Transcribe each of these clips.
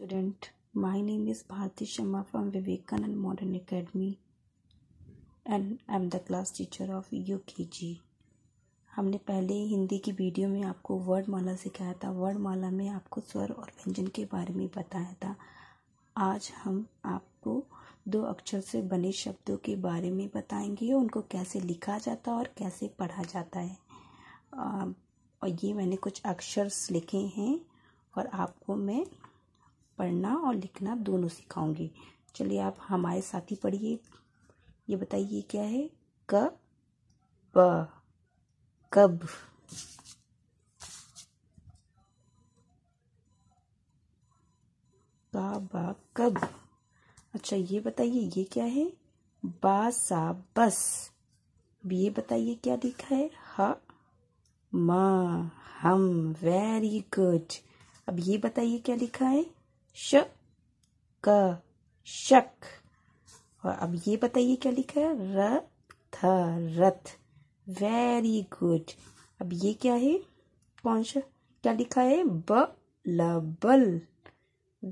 student is Bharti Sharma from Vivekananda Modern Academy and I am the class teacher of U K G हमने पहले ही हिंदी की video में आपको word माला सिखाया था वर्ड माला में आपको स्वर और व्यंजन के बारे में बताया था आज हम आपको दो अक्षर से बने शब्दों के बारे में बताएंगे उनको कैसे लिखा जाता है और कैसे पढ़ा जाता है और ये मैंने कुछ अक्षर लिखे हैं और आपको मैं पढ़ना और लिखना दोनों सिखाऊंगी चलिए आप हमारे साथ ही पढ़िए ये बताइए क्या है क ब कब बा कब अच्छा ये बताइए ये क्या है बा सा बस अब ये बताइए क्या लिखा है ह म हम वेरी गुड अब ये बताइए क्या लिखा है श क शक और अब ये बताइए क्या लिखा है र थ रथ वेरी गुड अब ये क्या है कौन सा क्या लिखा है ब ल बल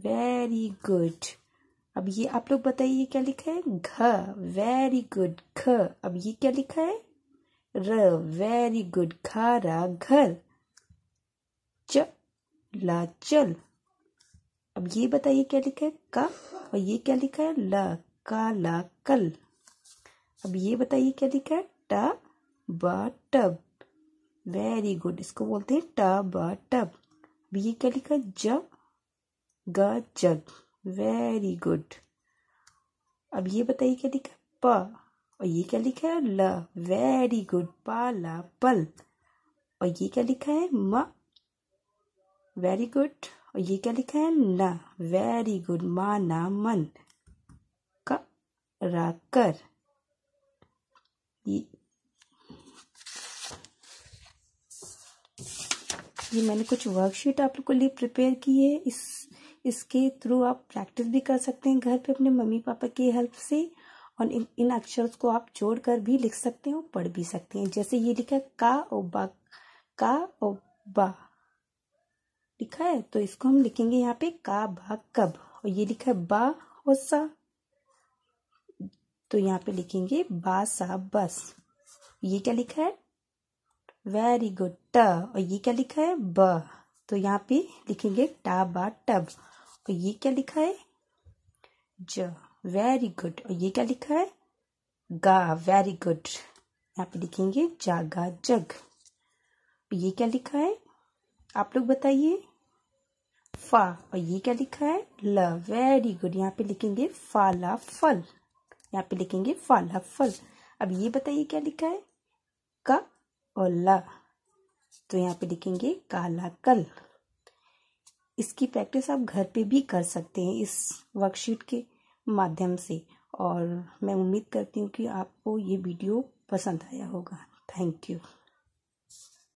वेरी गुड अब ये आप लोग बताइए क्या लिखा है घ वेरी गुड घ अब ये क्या लिखा है र वेरी गुड खारा घर च ला चल ये बताइए क्या लिखा है का और ये क्या लिखा है ल का ला कल अब ये बताइए क्या लिखा है ट ब टब वेरी गुड इसको बोलते हैं ट ब टब अब ये क्या लिखा है ज ग जग वेरी गुड अब ये बताइए क्या लिखा है प और ये क्या लिखा है ल वेरी गुड पाला पल और ये क्या लिखा है म वेरी गुड और ये क्या लिखा है न वेरी गुड माना मन का ये, ये मैंने कुछ वर्कशीट आप लोग के लिए प्रिपेयर की है इस इसके थ्रू आप प्रैक्टिस भी कर सकते हैं घर पे अपने मम्मी पापा की हेल्प से और इन इन अक्षर को आप जोड़ कर भी लिख सकते हैं और पढ़ भी सकते हैं जैसे ये लिखा का ओ बा का ओ बा लिखा है तो इसको हम लिखेंगे यहाँ पे का बा कब और ये लिखा है बा और सा तो यहाँ पे लिखेंगे बा सा बस ये क्या लिखा है वेरी गुड ट और ये क्या लिखा है ब तो यहाँ पे लिखेंगे टा बा टब और ये क्या लिखा है ज वेरी गुड और ये क्या लिखा है गा वेरी गुड यहाँ पे लिखेंगे जागा जग ये क्या लिखा है आप लोग बताइए फा और ये क्या लिखा है ल वेरी गुड यहाँ पे लिखेंगे फाला फल यहाँ पे लिखेंगे फाला फल अब ये बताइए क्या लिखा है का और ल तो यहाँ पे लिखेंगे काला कल इसकी प्रैक्टिस आप घर पे भी कर सकते हैं इस वर्कशीट के माध्यम से और मैं उम्मीद करती हूँ कि आपको ये वीडियो पसंद आया होगा थैंक यू